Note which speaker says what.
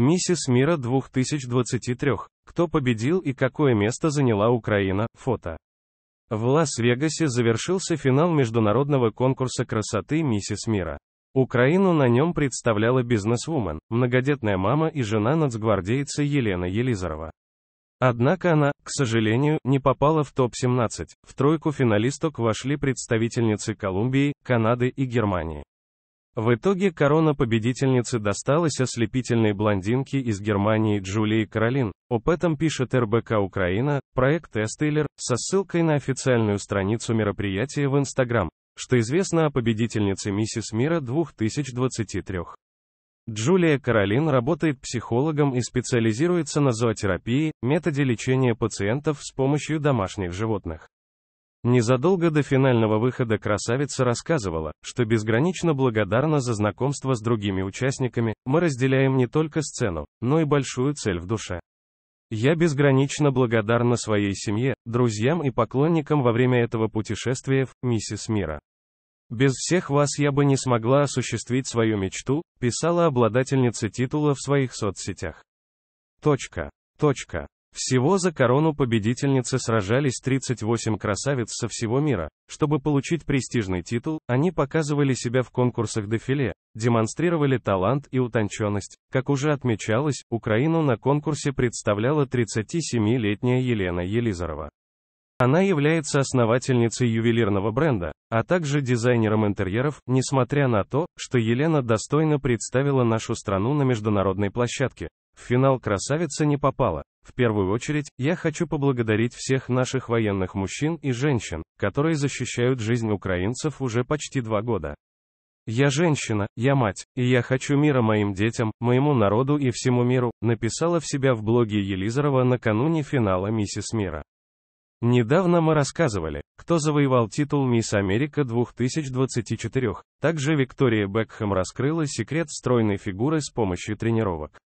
Speaker 1: Миссис Мира 2023. Кто победил и какое место заняла Украина? Фото. В Лас-Вегасе завершился финал международного конкурса красоты «Миссис Мира». Украину на нем представляла бизнесвумен, многодетная мама и жена нацгвардейца Елена Елизарова. Однако она, к сожалению, не попала в топ-17. В тройку финалисток вошли представительницы Колумбии, Канады и Германии. В итоге корона победительницы досталась ослепительной блондинке из Германии Джулии Каролин. Об этом пишет РБК Украина, проект Эстейлер, со ссылкой на официальную страницу мероприятия в Инстаграм, что известно о победительнице Миссис Мира 2023. Джулия Каролин работает психологом и специализируется на зоотерапии, методе лечения пациентов с помощью домашних животных. Незадолго до финального выхода красавица рассказывала, что безгранично благодарна за знакомство с другими участниками, мы разделяем не только сцену, но и большую цель в душе. Я безгранично благодарна своей семье, друзьям и поклонникам во время этого путешествия в «Миссис Мира». Без всех вас я бы не смогла осуществить свою мечту, писала обладательница титула в своих соцсетях. Точка. Точка. Всего за корону победительницы сражались 38 красавиц со всего мира. Чтобы получить престижный титул, они показывали себя в конкурсах дефиле, демонстрировали талант и утонченность. Как уже отмечалось, Украину на конкурсе представляла 37-летняя Елена Елизарова. Она является основательницей ювелирного бренда, а также дизайнером интерьеров, несмотря на то, что Елена достойно представила нашу страну на международной площадке. В финал красавица не попала, в первую очередь, я хочу поблагодарить всех наших военных мужчин и женщин, которые защищают жизнь украинцев уже почти два года. «Я женщина, я мать, и я хочу мира моим детям, моему народу и всему миру», написала в себя в блоге Елизарова накануне финала «Миссис Мира». Недавно мы рассказывали, кто завоевал титул «Мисс Америка 2024». Также Виктория Бекхэм раскрыла секрет стройной фигуры с помощью тренировок.